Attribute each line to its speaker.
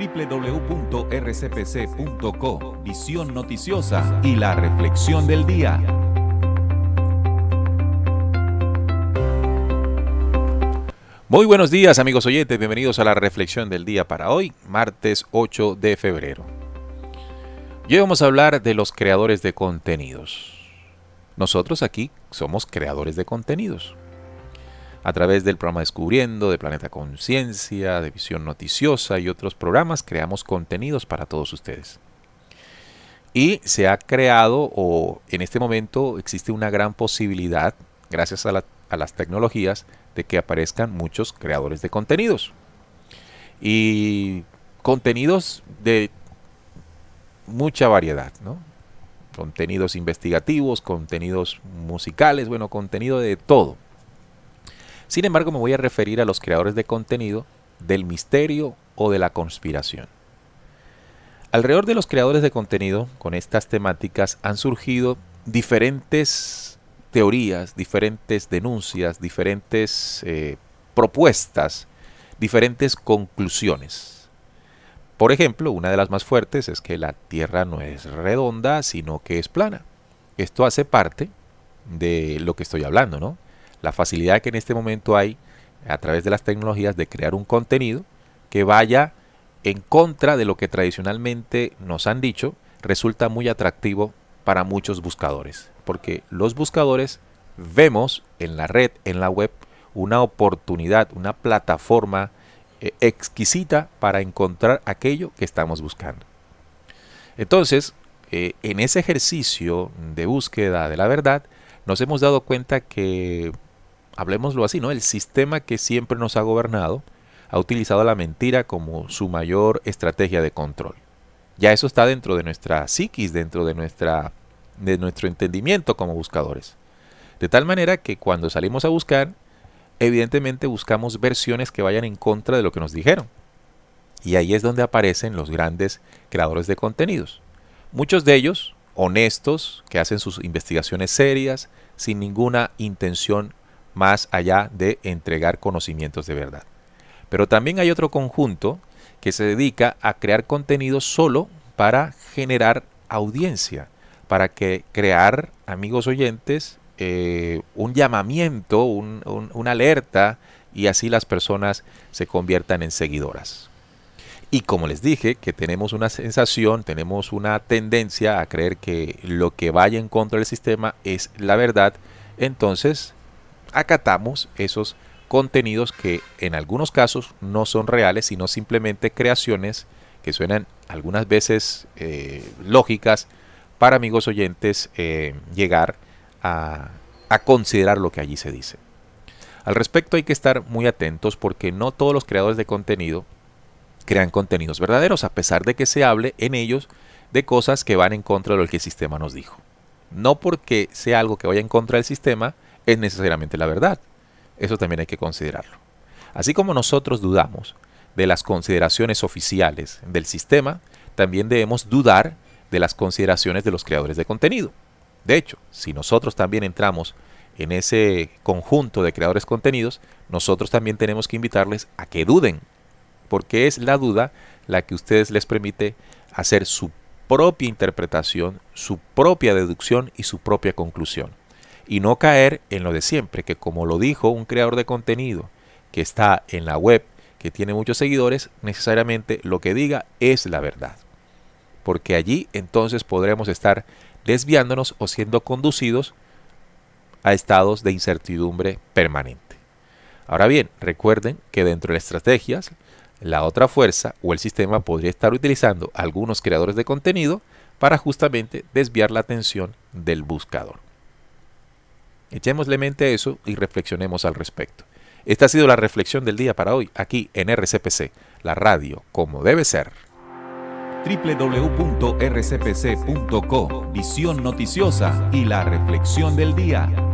Speaker 1: www.rcpc.co, Visión Noticiosa y la Reflexión del Día. Muy buenos días amigos oyentes, bienvenidos a la Reflexión del Día para hoy, martes 8 de febrero. Hoy vamos a hablar de los creadores de contenidos. Nosotros aquí somos creadores de contenidos a través del programa Descubriendo, de Planeta Conciencia, de Visión Noticiosa y otros programas, creamos contenidos para todos ustedes. Y se ha creado, o en este momento existe una gran posibilidad, gracias a, las tecnologías, de que aparezcan muchos creadores de contenidos. Y contenidos de mucha variedad, ¿no? Contenidos investigativos, contenidos musicales, bueno, contenido de todo. Sin embargo, me voy a referir a los creadores de contenido del misterio o de la conspiración. Alrededor de los creadores de contenido con estas temáticas han surgido diferentes teorías, diferentes denuncias, diferentes eh, propuestas, diferentes conclusiones. Por ejemplo, una de las más fuertes es que la Tierra no es redonda, sino que es plana. Esto hace parte de lo que estoy hablando, ¿no? la facilidad que en este momento hay a través de las tecnologías de crear un contenido que vaya en contra de lo que tradicionalmente nos han dicho, resulta muy atractivo para muchos buscadores, porque los buscadores vemos en la red, en la web, una oportunidad, una plataforma eh, exquisita para encontrar aquello que estamos buscando. Entonces, eh, en ese ejercicio de búsqueda de la verdad, nos hemos dado cuenta que hablemoslo así, ¿no? El sistema que siempre nos ha gobernado ha utilizado la mentira como su mayor estrategia de control. Ya eso está dentro de nuestra psiquis, dentro de, nuestra, de nuestro entendimiento como buscadores. De tal manera que cuando salimos a buscar, evidentemente buscamos versiones que vayan en contra de lo que nos dijeron. Y ahí es donde aparecen los grandes creadores de contenidos. Muchos de ellos, honestos, que hacen sus investigaciones serias, sin ninguna intención más allá de entregar conocimientos de verdad. Pero también hay otro conjunto que se dedica a crear contenido solo para generar audiencia, para que crear amigos oyentes eh, un llamamiento, una alerta y así las personas se conviertan en seguidoras. Y como les dije, que tenemos una sensación, tenemos una tendencia a creer que lo que vaya en contra del sistema es la verdad, entonces acatamos esos contenidos que en algunos casos no son reales, sino simplemente creaciones que suenan algunas veces eh, lógicas para amigos oyentes eh, llegar a considerar lo que allí se dice. Al respecto hay que estar muy atentos porque no todos los creadores de contenido crean contenidos verdaderos, a pesar de que se hable en ellos de cosas que van en contra de lo que el sistema nos dijo. No porque sea algo que vaya en contra del sistema, es necesariamente la verdad. Eso también hay que considerarlo. Así como nosotros dudamos de las consideraciones oficiales del sistema, también debemos dudar de las consideraciones de los creadores de contenido. De hecho, si nosotros también entramos en ese conjunto de creadores de contenidos, nosotros también tenemos que invitarles a que duden, porque es la duda la que ustedes les permite hacer su propia interpretación, su propia deducción y su propia conclusión. Y no caer en lo de siempre, que como lo dijo un creador de contenido que está en la web, que tiene muchos seguidores, necesariamente lo que diga es la verdad. Porque allí entonces podremos estar desviándonos o siendo conducidos a estados de incertidumbre permanente. Ahora bien, recuerden que dentro de las estrategias la otra fuerza o el sistema podría estar utilizando algunos creadores de contenido para justamente desviar la atención del buscador. Echémosle mente a eso y reflexionemos al respecto. Esta ha sido la reflexión del día para hoy, aquí en RCPC, la radio como debe ser. www.rcpc.co, visión noticiosa y la reflexión del día.